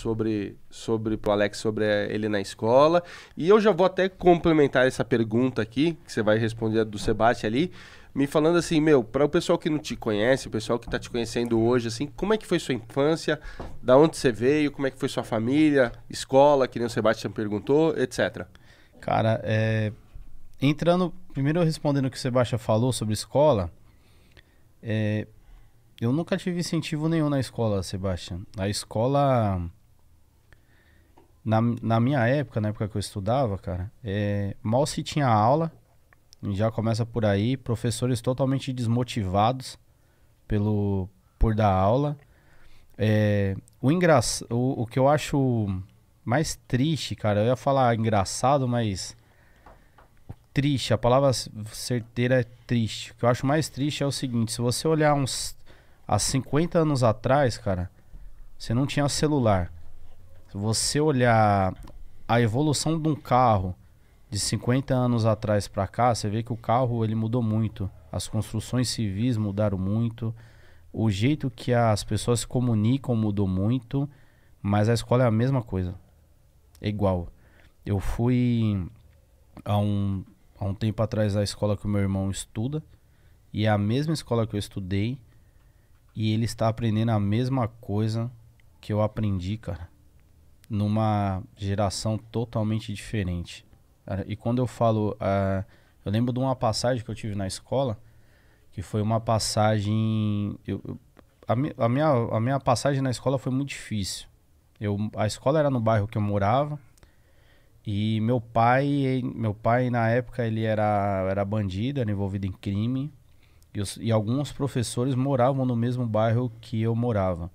sobre, sobre pro Alex sobre eh, ele na escola. E eu já vou até complementar essa pergunta aqui, que você vai responder do Sebastião ali, me falando assim, meu, para o pessoal que não te conhece, o pessoal que tá te conhecendo hoje, assim, como é que foi sua infância, da onde você veio, como é que foi sua família, escola, que nem o Sebastião perguntou, etc. Cara, é... entrando, primeiro respondendo o que o Sebastião falou sobre escola, é... eu nunca tive incentivo nenhum na escola, Sebastião. A escola na, na minha época, na época que eu estudava, cara, é, mal se tinha aula, já começa por aí, professores totalmente desmotivados pelo por dar aula. É, o, engra, o, o que eu acho mais triste, cara, eu ia falar engraçado, mas triste, a palavra certeira é triste. O que eu acho mais triste é o seguinte, se você olhar uns há 50 anos atrás, cara, você não tinha celular. Se você olhar a evolução de um carro de 50 anos atrás para cá, você vê que o carro ele mudou muito. As construções civis mudaram muito. O jeito que as pessoas se comunicam mudou muito, mas a escola é a mesma coisa. É igual. Eu fui há um, há um tempo atrás à escola que o meu irmão estuda, e é a mesma escola que eu estudei, e ele está aprendendo a mesma coisa que eu aprendi, cara numa geração totalmente diferente. E quando eu falo, uh, eu lembro de uma passagem que eu tive na escola, que foi uma passagem. Eu, a, mi, a, minha, a minha passagem na escola foi muito difícil. Eu, a escola era no bairro que eu morava, e meu pai, meu pai na época ele era, era bandido, era envolvido em crime. E, os, e, alguns professores moravam no mesmo bairro que eu morava.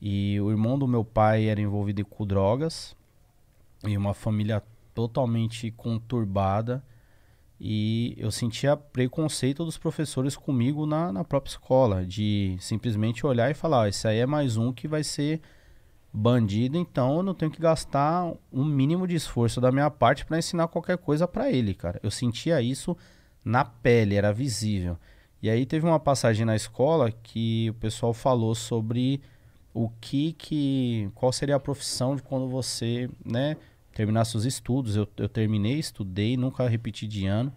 E o irmão do meu pai era envolvido com drogas e uma família totalmente conturbada. E eu sentia preconceito dos professores comigo na, na própria escola, de simplesmente olhar e falar: esse aí é mais um que vai ser bandido, então eu não tenho que gastar um mínimo de esforço da minha parte para ensinar qualquer coisa para ele, cara. Eu sentia isso na pele, era visível. E aí teve uma passagem na escola que o pessoal falou sobre o que que qual seria a profissão de quando você né terminar seus estudos eu, eu terminei estudei nunca repeti de ano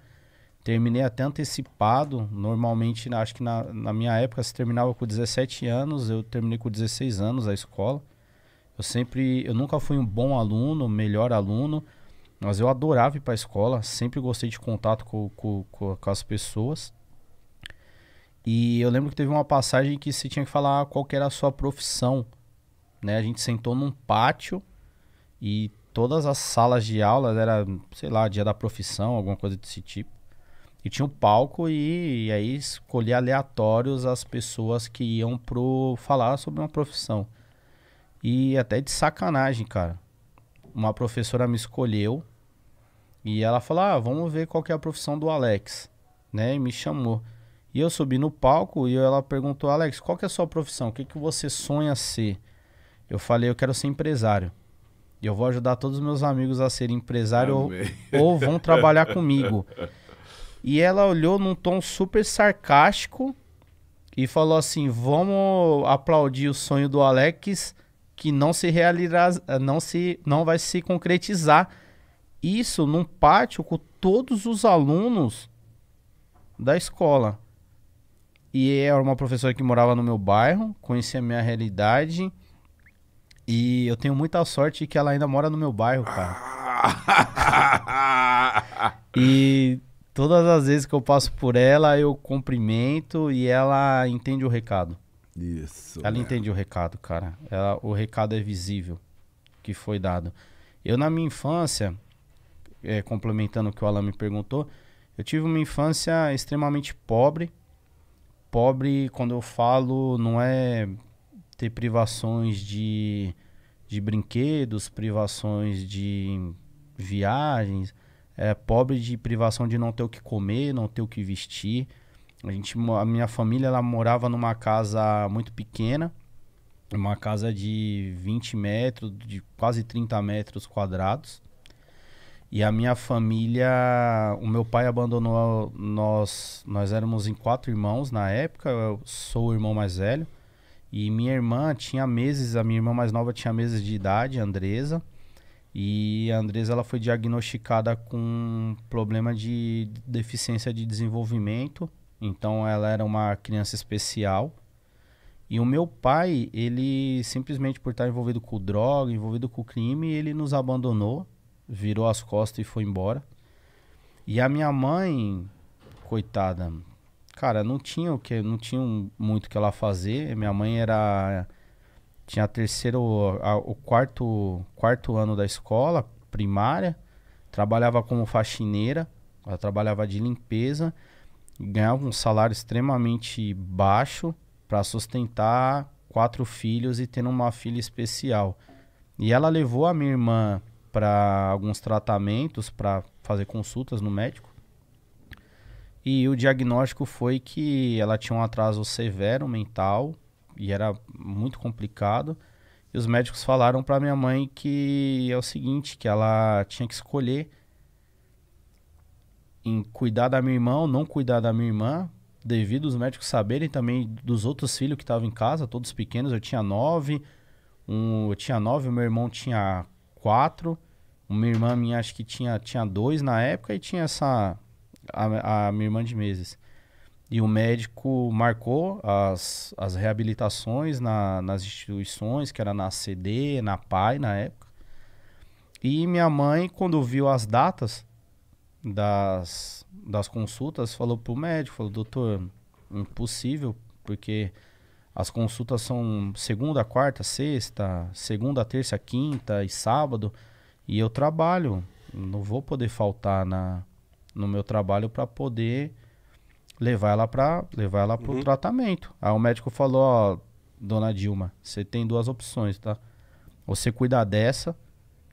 terminei até antecipado normalmente acho que na, na minha época se terminava com 17 anos eu terminei com 16 anos a escola eu sempre eu nunca fui um bom aluno melhor aluno mas eu adorava ir para a escola sempre gostei de contato com, com, com, com as pessoas e eu lembro que teve uma passagem que você tinha que falar qual que era a sua profissão. Né? A gente sentou num pátio e todas as salas de aula era, sei lá, dia da profissão, alguma coisa desse tipo. E tinha um palco e, e aí escolher aleatórios as pessoas que iam pro falar sobre uma profissão. E até de sacanagem, cara. Uma professora me escolheu e ela falou: "Ah, vamos ver qual que é a profissão do Alex", né? E me chamou. E eu subi no palco e ela perguntou, Alex, qual que é a sua profissão? O que, que você sonha ser? Eu falei, eu quero ser empresário. E eu vou ajudar todos os meus amigos a serem empresário ou, ou vão trabalhar comigo. E ela olhou num tom super sarcástico e falou assim: vamos aplaudir o sonho do Alex que não se realizará, não se não vai se concretizar. Isso num pátio com todos os alunos da escola. E era uma professora que morava no meu bairro, conhecia a minha realidade. E eu tenho muita sorte que ela ainda mora no meu bairro, cara. e todas as vezes que eu passo por ela, eu cumprimento e ela entende o recado. Isso. Ela mesmo. entende o recado, cara. Ela, o recado é visível que foi dado. Eu, na minha infância, é, complementando o que o Alan me perguntou, eu tive uma infância extremamente pobre pobre, quando eu falo, não é ter privações de, de brinquedos, privações de viagens, é pobre de privação de não ter o que comer, não ter o que vestir. A, gente, a minha família ela morava numa casa muito pequena, uma casa de 20 metros, de quase 30 metros quadrados. E a minha família, o meu pai abandonou nós, nós éramos em quatro irmãos na época, eu sou o irmão mais velho. E minha irmã tinha meses, a minha irmã mais nova tinha meses de idade, Andresa. E a Andresa ela foi diagnosticada com problema de deficiência de desenvolvimento. Então ela era uma criança especial. E o meu pai, ele simplesmente por estar envolvido com droga, envolvido com crime, ele nos abandonou virou as costas e foi embora. E a minha mãe, coitada, cara, não tinha o que, não tinha muito o que ela fazer. Minha mãe era tinha terceiro, a, o quarto, quarto ano da escola primária, trabalhava como faxineira, ela trabalhava de limpeza, ganhava um salário extremamente baixo para sustentar quatro filhos e tendo uma filha especial. E ela levou a minha irmã para alguns tratamentos, para fazer consultas no médico. E o diagnóstico foi que ela tinha um atraso severo mental e era muito complicado. E os médicos falaram para minha mãe que é o seguinte, que ela tinha que escolher em cuidar da minha irmã ou não cuidar da minha irmã, devido os médicos saberem também dos outros filhos que estavam em casa, todos pequenos. Eu tinha nove, um, eu tinha nove, meu irmão tinha quatro. Uma irmã minha, acho que tinha, tinha dois na época, e tinha essa. A, a minha irmã de meses. E o médico marcou as, as reabilitações na, nas instituições, que era na CD, na PAI na época. E minha mãe, quando viu as datas das, das consultas, falou pro médico, falou, doutor, impossível, porque as consultas são segunda, quarta, sexta, segunda, terça, quinta e sábado. E eu trabalho, não vou poder faltar na, no meu trabalho para poder levar ela para levar ela pro uhum. tratamento. Aí o médico falou, ó, dona Dilma, você tem duas opções, tá? Você cuidar dessa,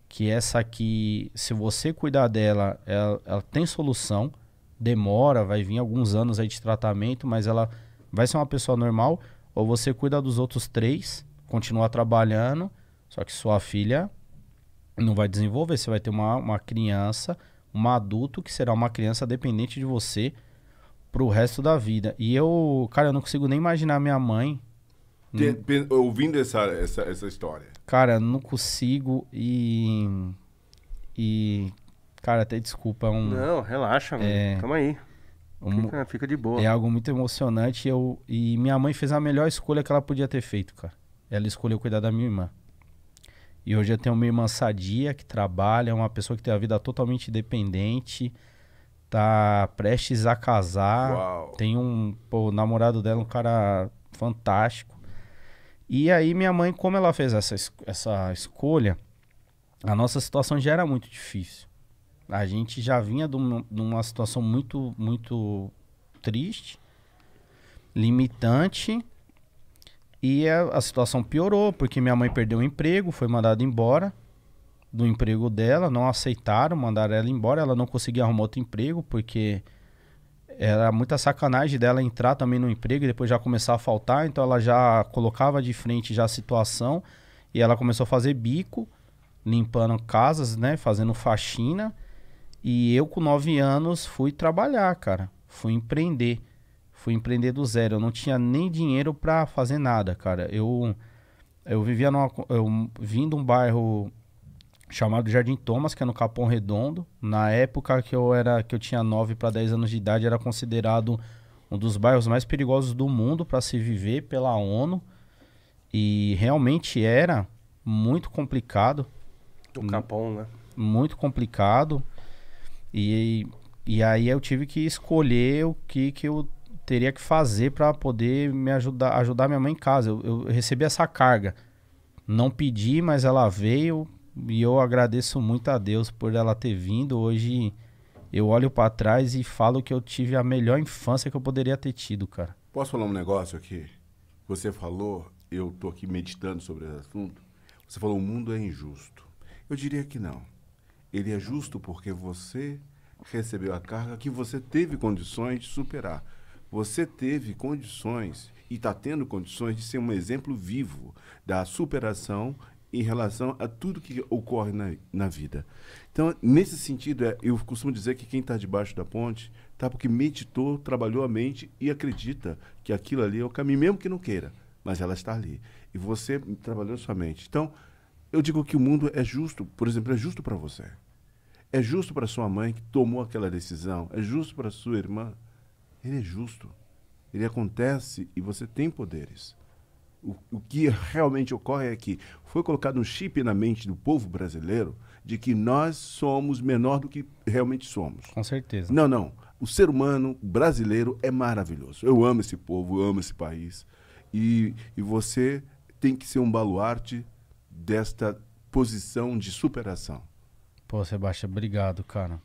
que essa aqui, se você cuidar dela, ela, ela tem solução, demora, vai vir alguns anos aí de tratamento, mas ela vai ser uma pessoa normal ou você cuida dos outros três, continua trabalhando, só que sua filha não vai desenvolver. Você vai ter uma, uma criança, um adulto que será uma criança dependente de você pro resto da vida. E eu, cara, eu não consigo nem imaginar minha mãe. ouvindo essa, essa, essa história. Cara, não consigo e. E. Cara, até desculpa. É um, não, relaxa, mano. Calma é. aí. Um, fica, fica, de boa. É algo muito emocionante. Eu, e minha mãe fez a melhor escolha que ela podia ter feito, cara. Ela escolheu cuidar da minha irmã. E hoje eu tenho uma irmã sadia que trabalha, uma pessoa que tem a vida totalmente independente, tá prestes a casar. Uau. Tem um pô, namorado dela, um cara fantástico. E aí minha mãe, como ela fez essa, essa escolha, a nossa situação já era muito difícil. A gente já vinha de uma situação muito, muito triste, limitante. E a, a, situação piorou, porque minha mãe perdeu o emprego, foi mandada embora do emprego dela, não aceitaram, mandaram ela embora, ela não conseguia arrumar outro emprego, porque era muita sacanagem dela entrar também no emprego e depois já começar a faltar, então ela já colocava de frente já a situação e ela começou a fazer bico, limpando casas, né, fazendo faxina e eu, com 9 anos, fui trabalhar, cara. Fui empreender. Fui empreender do zero. Eu não tinha nem dinheiro para fazer nada, cara. Eu, eu vivia numa, eu vim de um bairro chamado Jardim Thomas, que é no Capão Redondo. Na época que eu era que eu tinha 9 para 10 anos de idade, era considerado um dos bairros mais perigosos do mundo para se viver pela ONU. E realmente era muito complicado. Do Capão, né? Muito complicado. E, e aí eu tive que escolher o que, que eu teria que fazer para poder me ajudar, ajudar minha mãe em casa. Eu, eu recebi essa carga. Não pedi, mas ela veio e eu agradeço muito a Deus por ela ter vindo. Hoje eu olho para trás e falo que eu tive a melhor infância que eu poderia ter tido, cara. Posso falar um negócio aqui? Você falou, eu tô aqui meditando sobre esse assunto. Você falou o mundo é injusto. Eu diria que não ele é justo porque você recebeu a carga que você teve condições de superar. Você teve condições e está tendo condições de ser um exemplo vivo da superação em relação a tudo que ocorre na, na vida. Então, nesse sentido, é, eu costumo dizer que quem está debaixo da ponte está porque meditou, trabalhou a mente e acredita que aquilo ali é o caminho, mesmo que não queira, mas ela está ali. E você trabalhou sua mente. Então, eu digo que o mundo é justo, por exemplo, é justo para você. É justo para sua mãe que tomou aquela decisão, é justo para sua irmã. Ele é justo. Ele acontece e você tem poderes. O, o que realmente ocorre é que foi colocado um chip na mente do povo brasileiro de que nós somos menor do que realmente somos. Com certeza. Não, não. O ser humano brasileiro é maravilhoso. Eu amo esse povo, eu amo esse país. E, e você tem que ser um baluarte desta posição de superação. Pô, Sebastião, obrigado, cara.